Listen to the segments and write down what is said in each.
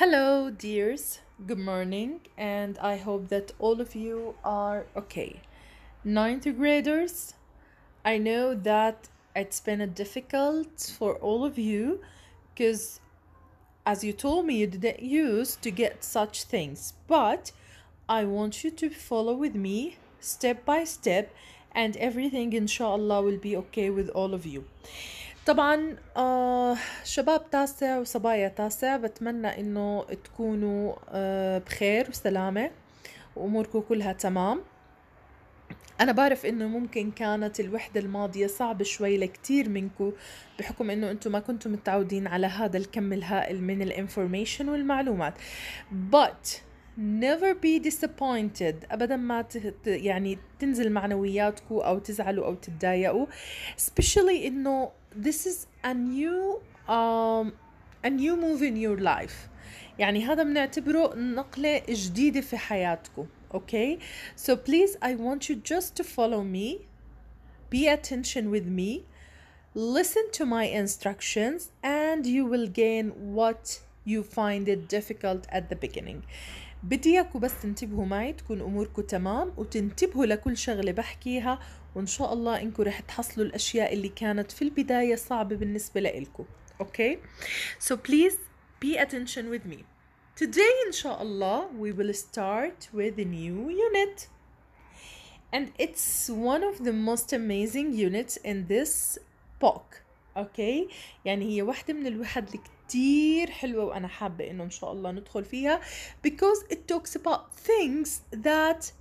Hello, dears. Good morning, and I hope that all of you are okay. Ninth graders, I know that it's been difficult for all of you because, as you told me, you didn't use to get such things. But I want you to follow with me step by step, and everything, inshallah, will be okay with all of you. طبعا آه شباب تاسع وصبايا تاسع بتمنى انه تكونوا آه بخير وسلامة واموركم كلها تمام انا بعرف انه ممكن كانت الوحدة الماضية صعبة شوي لكتير منكم بحكم انه انتم ما كنتم متعودين على هذا الكم الهائل من الانفورميشن والمعلومات but never be disappointed ابدا ما يعني تنزل معنوياتكم او تزعلوا او تتضايقوا especially انه this is a new um, a new move in your life يعني هذا بنعتبره نقلة جديدة في حياتكم okay so please I want you just to follow me be attention with me listen to my instructions and you will gain what you find it difficult at the beginning بدي اياكم بس تنتبهوا معي تكون اموركم تمام وتنتبهوا لكل شغله بحكيها وان شاء الله انكم رح تحصلوا الاشياء اللي كانت في البدايه صعبه بالنسبه لإلكم اوكي so please pay attention with me today ان شاء الله we will start with a new unit and it's one of the most amazing units in this book okay يعني هي واحدة من الوحد كتير حلوة وأنا حابة إنه إن شاء الله ندخل فيها because it talks about things that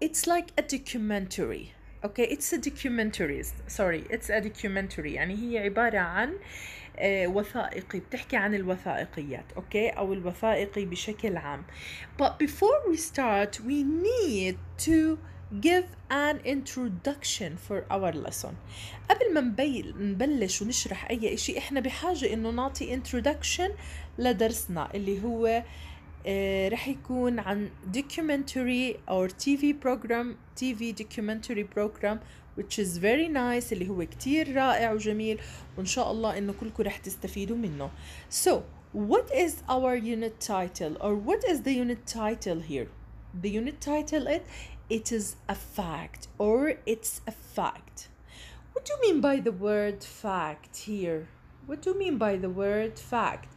it's like a documentary okay it's a documentary sorry it's a documentary يعني هي عبارة عن وثائقي بتحكي عن الوثائقيات Okay, او الوثائقي بشكل عام but before we start we need to give an introduction for our lesson قبل ما نبلش ونشرح أي إشي إحنا بحاجة إنه نعطي introduction لدرسنا اللي هو رح يكون عن documentary or TV program TV documentary program which is very nice اللي هو كتير رائع وجميل وإن شاء الله إنه كلكم رح تستفيدوا منه so what is our unit title or what is the unit title here the unit title it it is a fact or it's a fact. What do you mean by the word fact here? What do you mean by the word fact?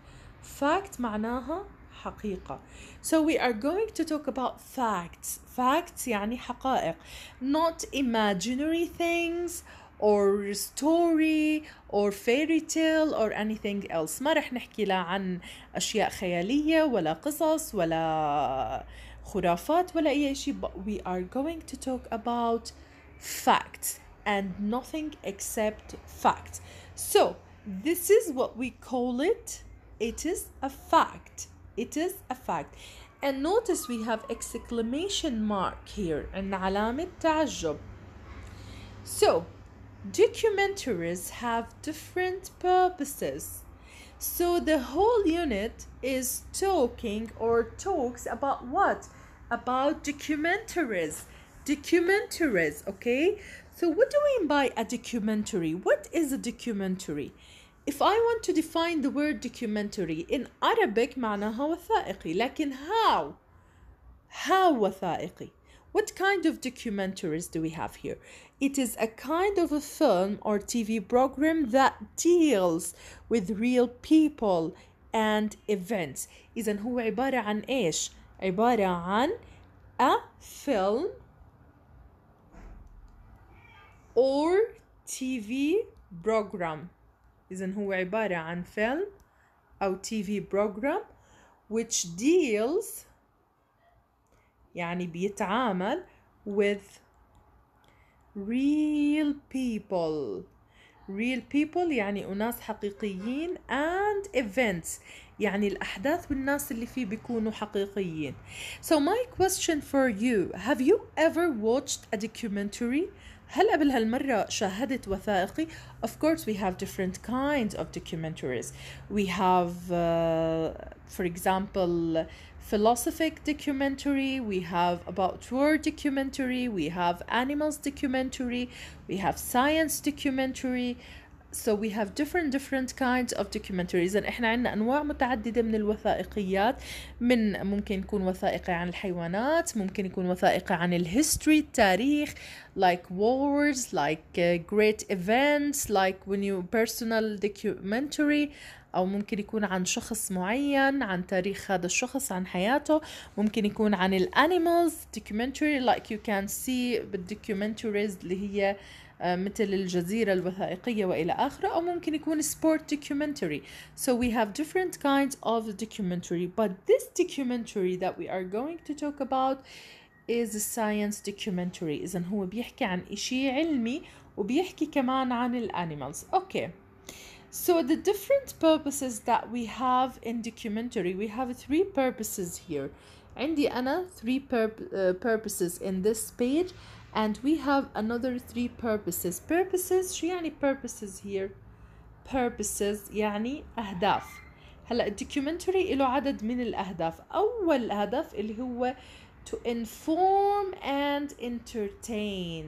Fact معناها حقيقة. So we are going to talk about facts. Facts يعني حقائق. Not imaginary things or story or fairy tale or anything else ما رح نحكي لا عن أشياء خيالية ولا قصص ولا خرافات ولا أي شيء but we are going to talk about facts and nothing except facts so this is what we call it it is a fact it is a fact and notice we have exclamation mark here and علامة تعجب so documentaries have different purposes so the whole unit is talking or talks about what? About documentaries. Documentaries, okay? So what do we mean by a documentary? What is a documentary? If I want to define the word documentary in Arabic معناها وثائقي لكن how? how وثائقي what kind of documentaries do we have here? It is a kind of a film or TV program that deals with real people and events إذا هو عبارة عن إيش؟ عبارة عن a film or TV program إذا هو عبارة عن film أو TV program which deals يعني بيتعامل with real people real people يعني أناس حقيقيين and events يعني الأحداث والناس اللي فيه بيكونوا حقيقيين so my question for you have you ever watched a documentary هل قبل هالمرة شاهدت وثائقي؟ Of course we have different kinds of documentaries. We have, uh, for example, philosophic documentary, we have about war documentary, we have animals documentary, we have science documentary, So we have different different kinds of documentaries يعني احنا عندنا انواع متعدده من الوثائقيات من ممكن يكون وثائقي عن الحيوانات ممكن يكون وثائقي عن الهيستوري التاريخ like wars like uh, great events like when you personal documentary أو ممكن يكون عن شخص معين عن تاريخ هذا الشخص عن حياته ممكن يكون عن الانيمالز documentary like you can see documentaries اللي هي uh, مثل الجزيرة الوثائقية وإلى آخره أو ممكن يكون sport documentary so we have different kinds of documentary but this documentary that we are going to talk about is a science documentary إذا هو بيحكي عن إشي علمي وبيحكي كمان عن الأنيمالز أوكي okay. So the different purposes that we have in documentary, we have three purposes here. عندي أنا three pur uh, purposes in this page. and we have another three purposes purposes شو يعني purposes here purposes يعني أهداف هلا الدوكيومنتري له عدد من الأهداف أول هدف اللي هو to inform and entertain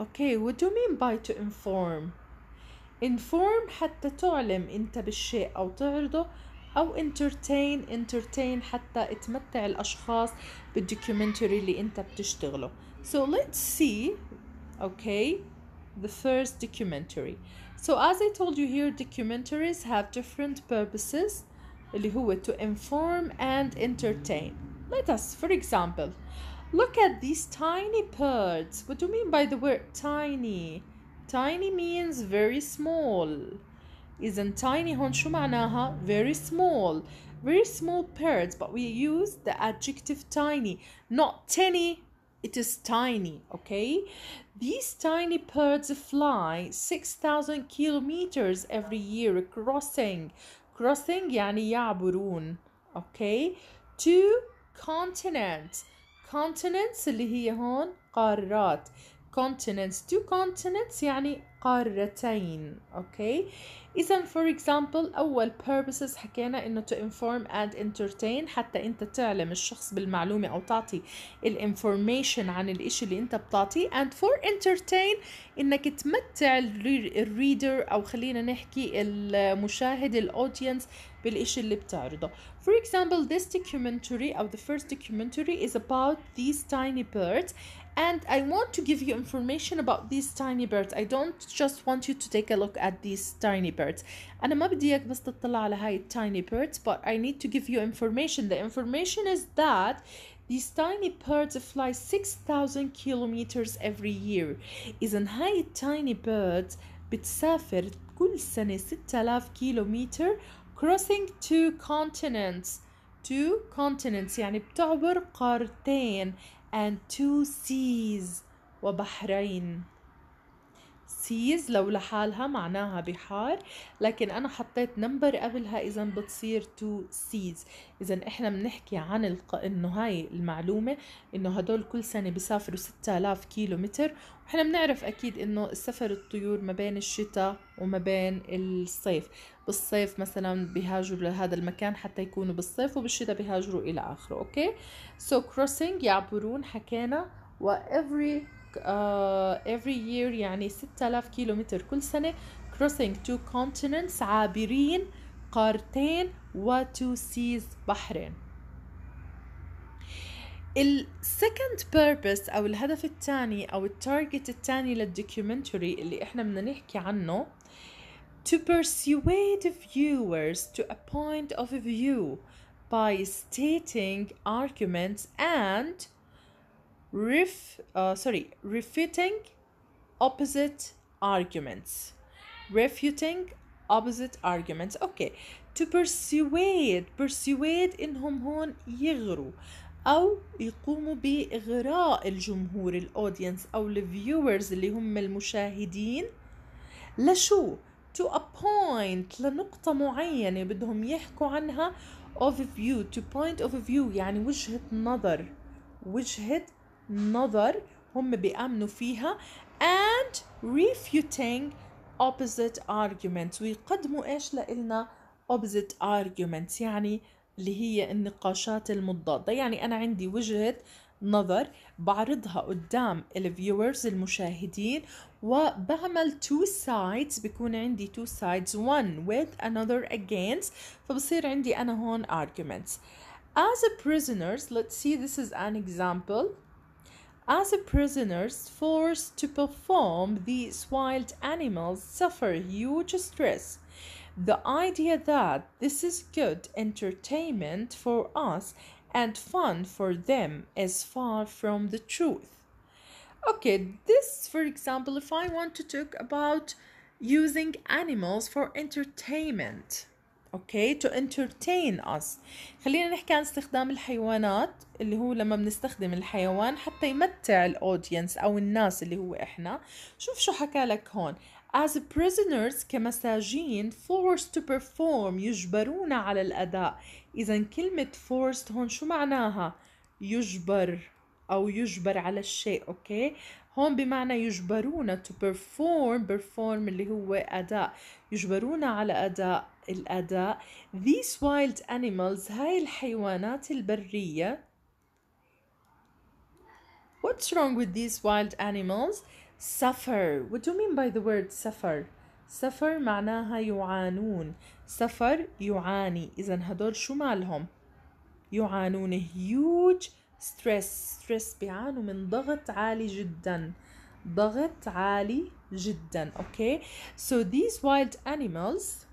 okay what do you mean by to inform inform حتى تعلم انت بالشيء او تعرضه او entertain entertain حتى تمتع الاشخاص بالدوكيومنتري اللي انت بتشتغله so let's see, okay, the first documentary. So as I told you here, documentaries have different purposes to inform and entertain. Let us, for example, look at these tiny birds. What do you mean by the word tiny? Tiny means very small. Isn't tiny honshumanaha Very small. Very small birds, but we use the adjective tiny, not tiny it is tiny okay these tiny birds fly 6000 kilometers every year crossing crossing يعني يعبرون okay two continents continents اللي هي هون قارات continents two continents يعني قارتين اوكي اذا فور اكزامبل اول purposes حكينا انه تو انفورم اند انترتين حتى انت تعلم الشخص بالمعلومه او تعطي الانفورميشن عن الاشي اللي انت بتعطيه and for انترتين انك تمتع الريدر او خلينا نحكي المشاهد الاودينس بالإشي اللي بتعرضه for example this documentary أو the first documentary is about these tiny birds and I want to give you information about these tiny birds I don't just want you to take a look at these tiny birds أنا ما بدي إياك بس تطلع على هاي tiny birds but I need to give you information the information is that these tiny birds fly 6,000 kilometers every year إذا هاي tiny birds بتسافر كل سنة 6000 كيلومتر crossing two continents two continents يعني بتعبر قارتين and two seas وبحرين سيز لو لحالها معناها بحار لكن انا حطيت نمبر قبلها اذا بتصير تو سيز اذا احنا بنحكي عن الق... انه هاي المعلومه انه هدول كل سنه بيسافروا 6000 كيلو متر واحنا بنعرف اكيد انه سفر الطيور ما بين الشتاء وما بين الصيف بالصيف مثلا بيهاجروا لهذا المكان حتى يكونوا بالصيف وبالشتاء بيهاجروا الى اخره اوكي سو so يعبرون حكينا و every Uh, every year يعني 6000 كيلومتر كل سنة crossing two continents عابرين قارتين و two seas بحرين ال second purpose أو الهدف الثاني أو التارجت الثاني للدوكيومنتري اللي إحنا بدنا نحكي عنه to persuade viewers to a point of view by stating arguments and ref uh, sorry refuting opposite arguments refuting opposite arguments okay to persuade persuade انهم هون يغروا او يقوموا باغراء الجمهور الاودينس او الفيورز اللي هم المشاهدين لشو to a point لنقطة معينة بدهم يحكوا عنها of view to point of view يعني وجهة نظر وجهة نظر هم بيأمنوا فيها and refuting opposite arguments ويقدموا ايش لإلنا opposite arguments يعني اللي هي النقاشات المضادة يعني أنا عندي وجهة نظر بعرضها قدام الفيورز المشاهدين وبعمل two sides بيكون عندي two sides one with another against فبصير عندي أنا هون arguments as a prisoners let's see this is an example As prisoners forced to perform, these wild animals suffer huge stress. The idea that this is good entertainment for us and fun for them is far from the truth. Okay, this, for example, if I want to talk about using animals for entertainment. اوكي تو entertain اس خلينا نحكي عن استخدام الحيوانات اللي هو لما بنستخدم الحيوان حتى يمتع الاودينس او الناس اللي هو احنا شوف شو حكى لك هون as prisoners كمساجين forced to perform يجبرون على الأداء إذا كلمة forced هون شو معناها يجبر أو يجبر على الشيء أوكي هون بمعنى يجبرون to perform perform اللي هو أداء يجبرون على أداء الأداء these wild animals هاي الحيوانات البرية what's wrong with these wild animals suffer what do you mean by the word suffer suffer معناها يعانون suffer يعاني إذا هدول شو مالهم يعانون huge stress stress بيعانوا من ضغط عالي جداً ضغط عالي جدا اوكي okay. so these wild animals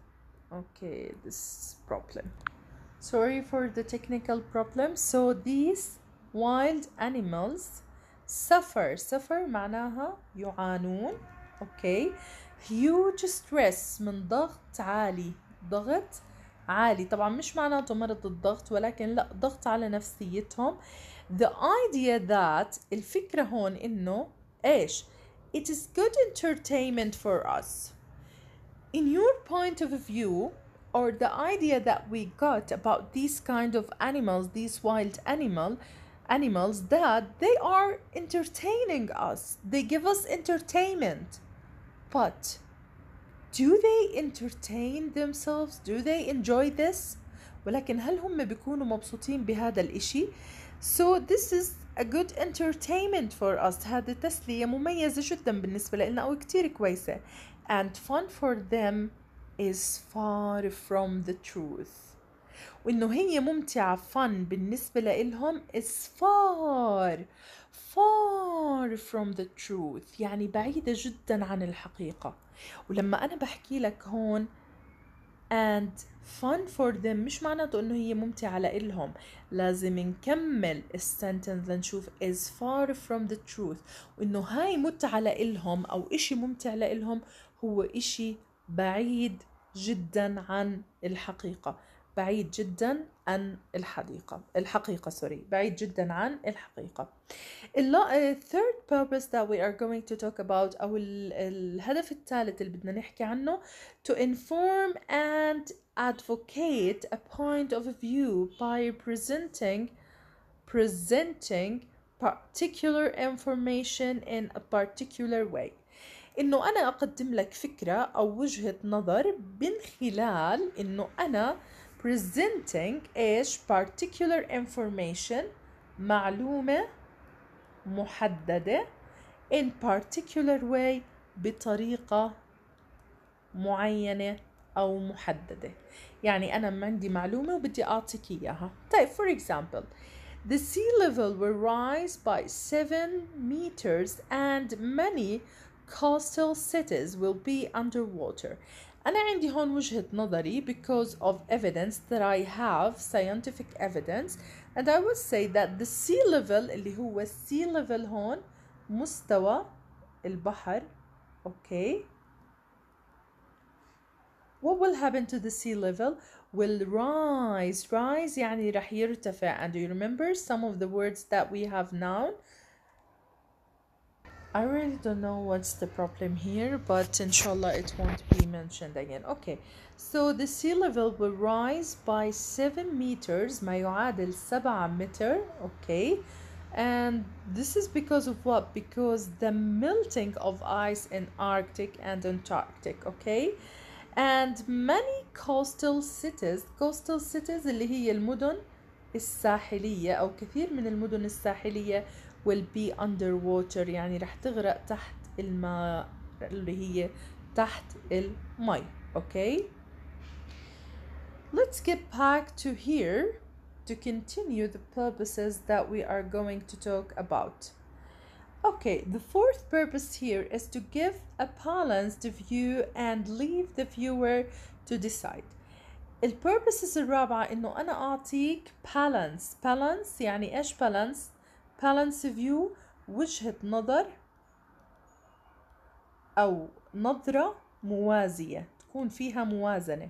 okay this problem sorry for the technical problem so these wild animals suffer suffer معناها يعانون okay huge stress من ضغط عالي ضغط عالي طبعا مش معناته مرض الضغط ولكن لا ضغط على نفسيتهم the idea that الفكرة هون انه ايش it is good entertainment for us in your point of view or the idea that we got about these kind of animals these wild animal animals that they are entertaining us they give us entertainment but do they entertain themselves do they enjoy this ولكن هل هم بيكونوا مبسوطين بهذا الإشي so this is a good entertainment for us هذه تسلية مميزة جدا بالنسبة لنا أو كتير كويسة and fun for them is far from the truth وإنه هي ممتعة fun بالنسبة لإلهم is far far from the truth يعني بعيدة جدا عن الحقيقة ولما أنا بحكي لك هون and fun for them مش معناته انه هي ممتعة لإلهم لازم نكمل السنتنس لنشوف is far from the truth وانه هاي متعة لإلهم او اشي ممتع لإلهم هو إشي بعيد جدا عن الحقيقة بعيد جدا عن الحقيقة الحقيقة سوري بعيد جدا عن الحقيقة ال third purpose that we are going to talk about أو الهدف الثالث اللي بدنا نحكي عنه to inform and advocate a point of view by presenting presenting particular information in a particular way انه انا اقدم لك فكره او وجهه نظر من خلال انه انا presenting ايش particular information معلومه محدده in particular way بطريقه معينه او محدده يعني انا عندي معلومه وبدي اعطيك اياها طيب for example The sea level will rise by 7 meters and many coastal cities will be underwater أنا عندي هون وجهة نظري because of evidence that I have scientific evidence and I would say that the sea level اللي هو sea level هون مستوى البحر okay what will happen to the sea level will rise rise يعني رح يرتفع and you remember some of the words that we have now I really don't know what's the problem here, but inshallah it won't be mentioned again. Okay, so the sea level will rise by 7 meters, ما يعادل 7 meter, okay. And this is because of what? Because the melting of ice in Arctic and Antarctic, okay? And many coastal cities, coastal cities اللي هي المدن الساحلية أو كثير من المدن الساحلية will be underwater يعني رح تغرق تحت الماء اللي هي تحت الماء. okay let's get back to here to continue the purposes that we are going to talk about Okay, the fourth purpose here is to give a balanced view and leave the viewer to decide. The البيربسز الرابعة إنه أنا أعطيك balance, balance يعني إيش balance؟ balance view وجهة نظر أو نظرة موازية تكون فيها موازنة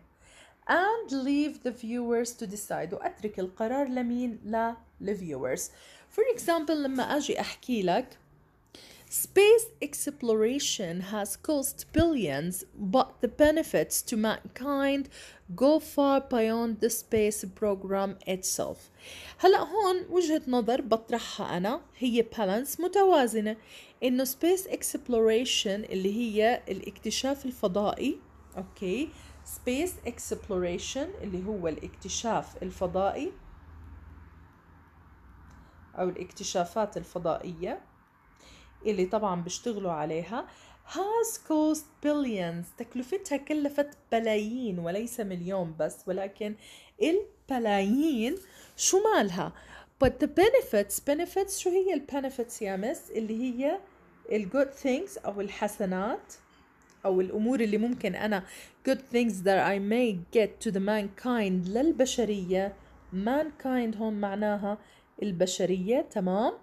and leave the viewers to decide وأترك القرار لمين viewers for example لما أجي أحكي لك Space exploration has cost billions, but the benefits to mankind go far beyond the space program itself هلا هون وجهة نظر بطرحها أنا هي بالانس متوازنة إنه space exploration اللي هي الاكتشاف الفضائي أوكي space exploration اللي هو الاكتشاف الفضائي أو الاكتشافات الفضائية اللي طبعا بيشتغلوا عليها has cost billions تكلفتها كلفت بلايين وليس مليون بس ولكن البلايين شو مالها but the benefits benefits شو هي ال benefits يا مس اللي هي ال good things أو الحسنات أو الأمور اللي ممكن أنا good things that I may get to the mankind للبشرية mankind هون معناها البشرية تمام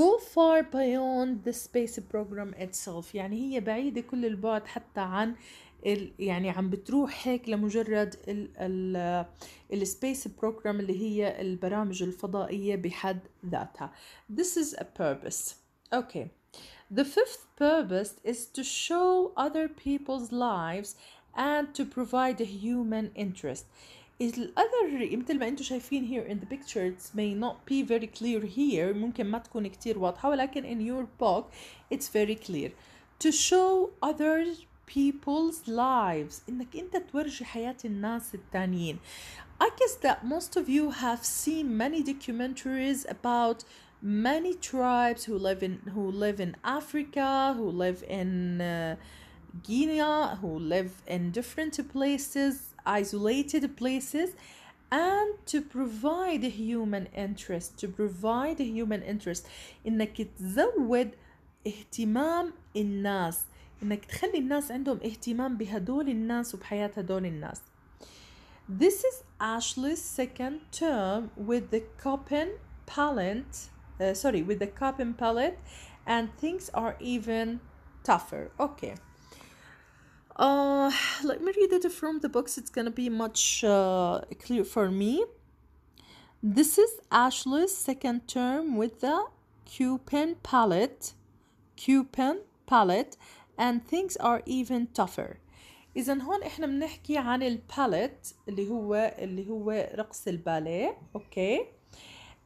go far beyond the space program itself يعني هي بعيدة كل البعد حتى عن ال يعني عم بتروح هيك لمجرد ال ال ال space program اللي هي البرامج الفضائية بحد ذاتها this is a purpose okay the fifth purpose is to show other people's lives and to provide a human interest is الأذر مثل ما انتم شايفين here in the picture it may not be very clear here ممكن ما تكون كتير واضحة ولكن in your book it's very clear to show other people's lives انك انت تورجي حياة الناس التانيين I guess that most of you have seen many documentaries about many tribes who live in who live in Africa who live in uh, Guinea who live in different places isolated places and to provide human interest to provide human interest انك تزود اهتمام الناس انك تخلي الناس عندهم اهتمام بهدول الناس وبحياة هدول الناس This is Ashley's second term with the Copen palette uh, sorry with the Copen palette and things are even tougher okay uh, let me read it from the books. It's gonna be much uh, clear for me. This is Ashley's second term with the Cupin palette. Cupin palette and things are even tougher. إذا هون إحنا بنحكي عن الباليت اللي هو اللي هو رقص الباليه، أوكي؟ okay.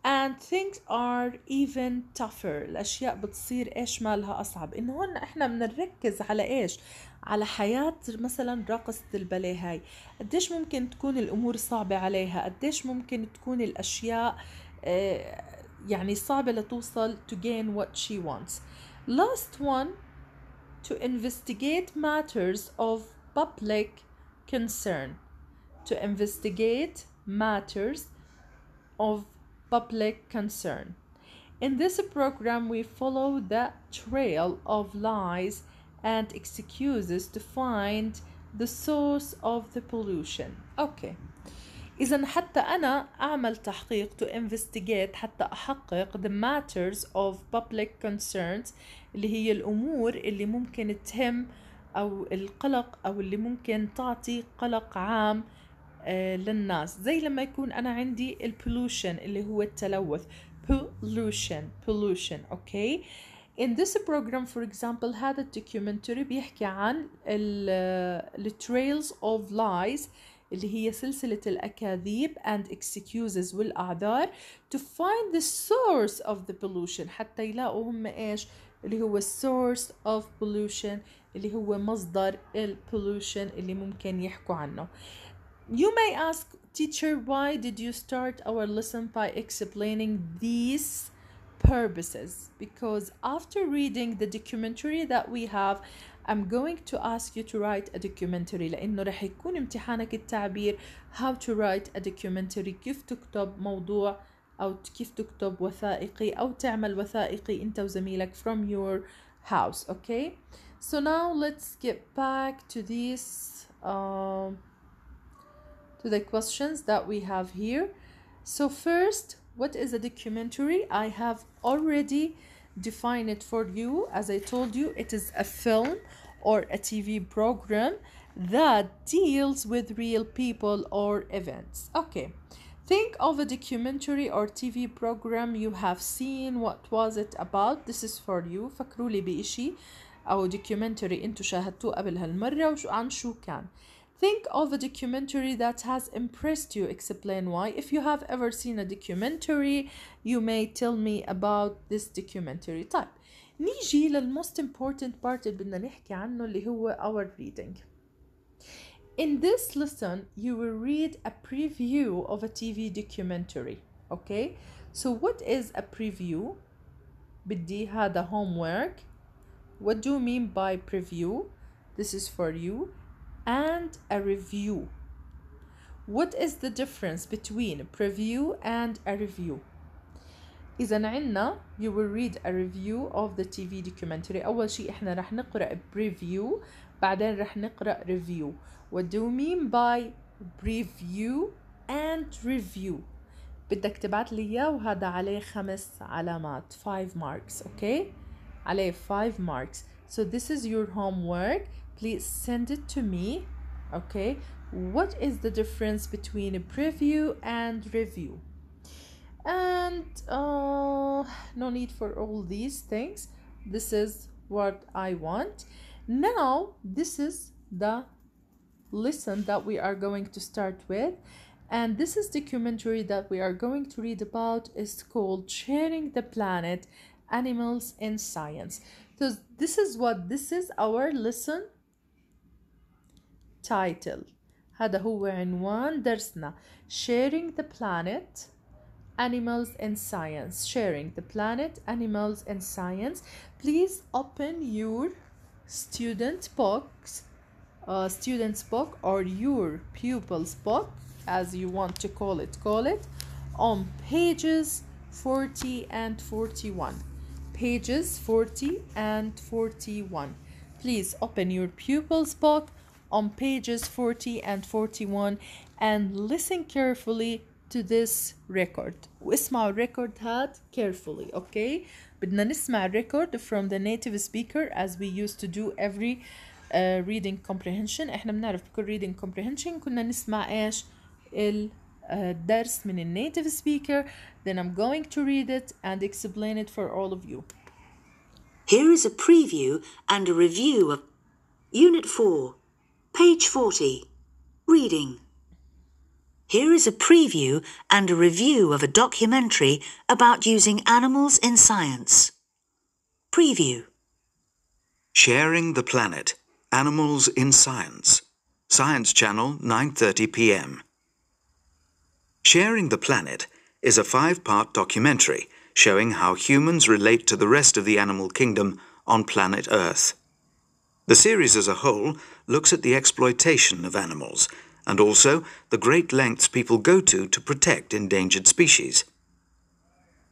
and things are even tougher الاشياء بتصير ايش مالها اصعب انه هون احنا بنركز على ايش على حياة مثلا راقصة الباليه هاي قديش ممكن تكون الأمور صعبة عليها قديش ممكن تكون الأشياء يعني صعبة لتوصل to gain what she wants last one to investigate matters of public concern to investigate matters of public concern in this program we follow the trail of lies and excuses to find the source of the pollution okay إذا حتى أنا أعمل تحقيق to investigate حتى أحقق the matters of public concerns اللي هي الأمور اللي ممكن تهم أو القلق أو اللي ممكن تعطي قلق عام آه للناس زي لما يكون أنا عندي pollution اللي هو التلوث pollution pollution أوكي okay? in this program for example هذا الدوكيومنتري بيحكي عن trails of lies اللي هي سلسلة الأكاذيب and excuses والأعذار to find the source of the pollution حتى يلاقوا هم إيش اللي هو source of pollution اللي هو مصدر ال pollution اللي ممكن يحكوا عنه You may ask teacher why did you start our lesson by explaining these purposes because after reading the documentary that we have I'm going to ask you to write a documentary لأنه رح يكون امتحانك التعبير how to write a documentary كيف تكتب موضوع أو كيف تكتب وثائقي أو تعمل وثائقي أنت وزميلك from your house okay so now let's get back to this um, to the questions that we have here so first what is a documentary i have already defined it for you as i told you it is a film or a tv program that deals with real people or events okay think of a documentary or tv program you have seen what was it about this is for you فكروا لي بإشي أو documentary أنتوا شاهدتوه قبل هالمرة وعن شو كان Think of a documentary that has impressed you. Explain why. If you have ever seen a documentary, you may tell me about this documentary. طيب نيجي most important part اللي بدنا نحكي عنه اللي هو our reading. In this lesson, you will read a preview of a TV documentary. Okay? So what is a preview? بدي هذا homework. What do you mean by preview? This is for you and a review. What is the difference between preview and a review? إذا عنا you will read a review of the TV documentary أول شيء إحنا رح نقرأ preview بعدين رح نقرأ review What do you mean by preview and review بدك تبعت لي إياه وهذا عليه خمس علامات 5 marks okay عليه 5 marks so this is your homework please send it to me okay what is the difference between a preview and review and uh, no need for all these things this is what i want now this is the lesson that we are going to start with and this is the commentary that we are going to read about is called sharing the planet animals in science so this is what this is our lesson title هذا هو عنوان درسنا sharing the planet animals and science sharing the planet animals and science please open your student box uh, student's book or your pupil's book as you want to call it call it on pages 40 and 41 pages 40 and 41 please open your pupil's book on pages 40 and 41 and listen carefully to this record واسمعوا الريكورد هاد carefully okay بدنا نسمع الريكورد from the native speaker as we used to do every uh, reading comprehension احنا بنعرف بكل reading comprehension كنا نسمع ايش الدرس من النيتيف speaker then I'm going to read it and explain it for all of you Here is a preview and a review of Unit 4 Page 40. Reading. Here is a preview and a review of a documentary about using animals in science. Preview. Sharing the Planet Animals in Science. Science Channel, 9.30 p.m. Sharing the Planet is a five-part documentary showing how humans relate to the rest of the animal kingdom on planet Earth. The series as a whole looks at the exploitation of animals and also the great lengths people go to to protect endangered species.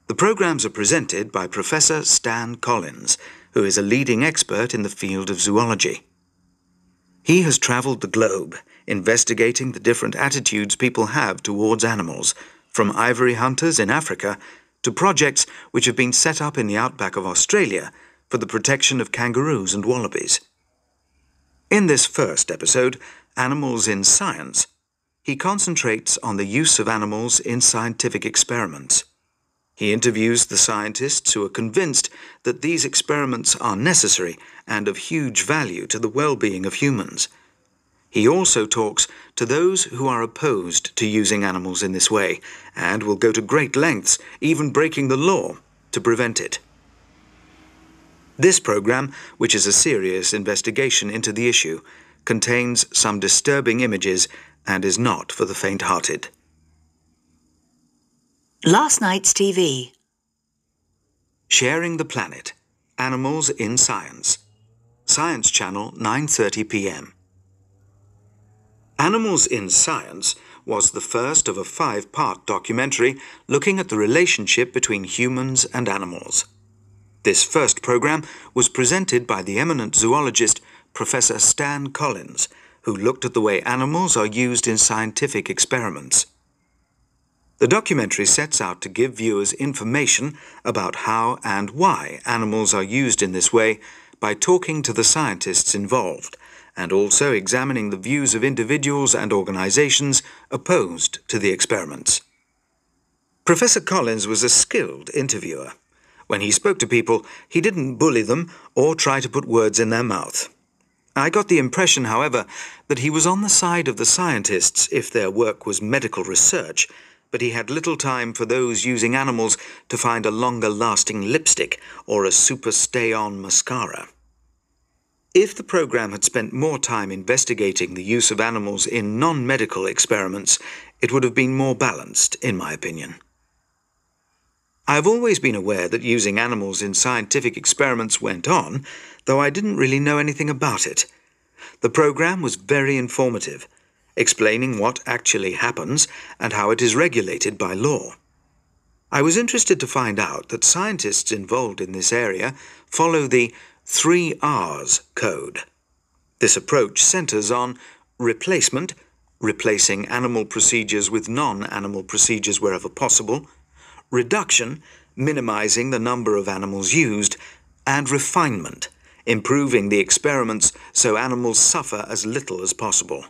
The programs are presented by Professor Stan Collins, who is a leading expert in the field of zoology. He has traveled the globe, investigating the different attitudes people have towards animals, from ivory hunters in Africa to projects which have been set up in the outback of Australia for the protection of kangaroos and wallabies. In this first episode, Animals in Science, he concentrates on the use of animals in scientific experiments. He interviews the scientists who are convinced that these experiments are necessary and of huge value to the well being of humans. He also talks to those who are opposed to using animals in this way and will go to great lengths, even breaking the law, to prevent it. This program, which is a serious investigation into the issue, contains some disturbing images and is not for the faint hearted. Last night's TV Sharing the Planet Animals in Science. Science Channel 9:30 p.m. Animals in Science was the first of a five-part documentary looking at the relationship between humans and animals. This first program was presented by the eminent zoologist Professor Stan Collins, who looked at the way animals are used in scientific experiments. The documentary sets out to give viewers information about how and why animals are used in this way by talking to the scientists involved and also examining the views of individuals and organizations opposed to the experiments. Professor Collins was a skilled interviewer. When he spoke to people, he didn't bully them or try to put words in their mouth. I got the impression, however, that he was on the side of the scientists if their work was medical research, but he had little time for those using animals to find a longer lasting lipstick or a super stay on mascara. If the program had spent more time investigating the use of animals in non medical experiments, it would have been more balanced, in my opinion. I've always been aware that using animals in scientific experiments went on, though I didn't really know anything about it. The program was very informative, explaining what actually happens and how it is regulated by law. I was interested to find out that scientists involved in this area follow the three R's code. This approach centers on replacement, replacing animal procedures with non-animal procedures wherever possible, reduction, minimizing the number of animals used, and refinement, improving the experiments so animals suffer as little as possible.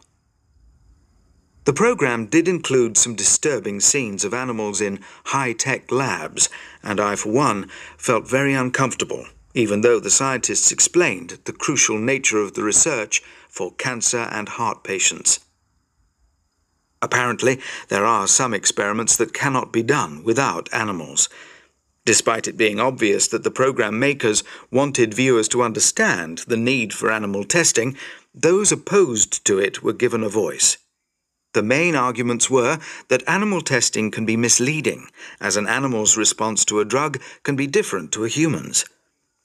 The program did include some disturbing scenes of animals in high-tech labs, and I, for one, felt very uncomfortable, even though the scientists explained the crucial nature of the research for cancer and heart patients. Apparently, there are some experiments that cannot be done without animals. Despite it being obvious that the program makers wanted viewers to understand the need for animal testing, those opposed to it were given a voice. The main arguments were that animal testing can be misleading, as an animal's response to a drug can be different to a human's.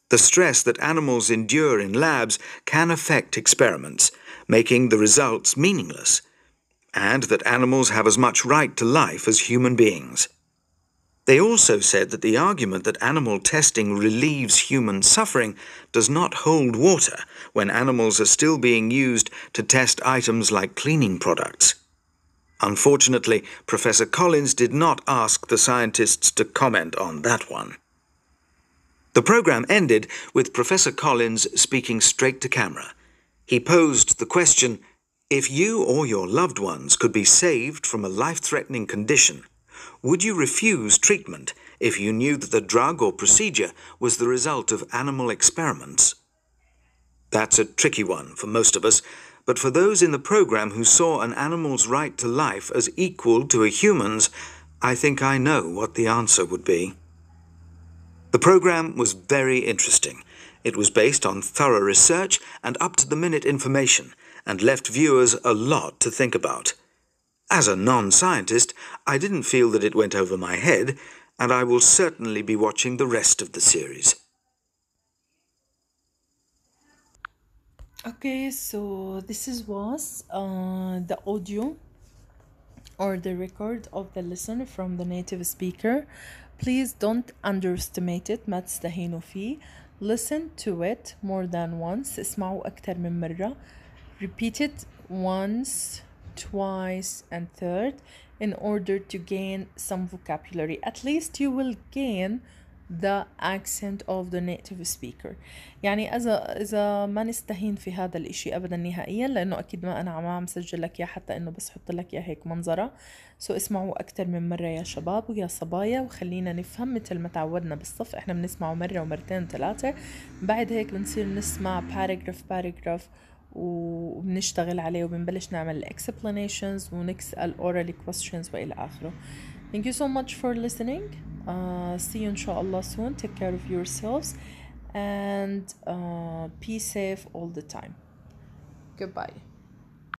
The stress that animals endure in labs can affect experiments, making the results meaningless and that animals have as much right to life as human beings. They also said that the argument that animal testing relieves human suffering does not hold water when animals are still being used to test items like cleaning products. Unfortunately, Professor Collins did not ask the scientists to comment on that one. The program ended with Professor Collins speaking straight to camera. He posed the question if you or your loved ones could be saved from a life threatening condition, would you refuse treatment if you knew that the drug or procedure was the result of animal experiments? That's a tricky one for most of us, but for those in the program who saw an animal's right to life as equal to a human's, I think I know what the answer would be. The program was very interesting. It was based on thorough research and up to the minute information and left viewers a lot to think about. As a non-scientist, I didn't feel that it went over my head, and I will certainly be watching the rest of the series. Okay, so this is was uh, the audio or the record of the lesson from the native speaker. Please don't underestimate it ما Listen to it more than once. اسمعوا أكثر من مرة. Repeat it once, twice, and third in order to gain some vocabulary. At least you will gain the accent of the native speaker يعني إذا إذا ما نستهين في هذا الإشي أبدا نهائيا لأنه أكيد ما أنا عم سجل لك إياه حتى إنه بس حط لك إياه هيك منظرة سو اسمعوا أكثر من مرة يا شباب ويا صبايا وخلينا نفهم مثل ما تعودنا بالصف إحنا بنسمعه مرة ومرتين ثلاثة بعد هيك بنصير نسمع paragraph paragraph وبنشتغل عليه وبنبلش نعمل explanations ونسأل oral questions وإلى آخره Thank you so much for listening uh, See you إن شاء الله soon Take care of yourselves and uh, be safe all the time Goodbye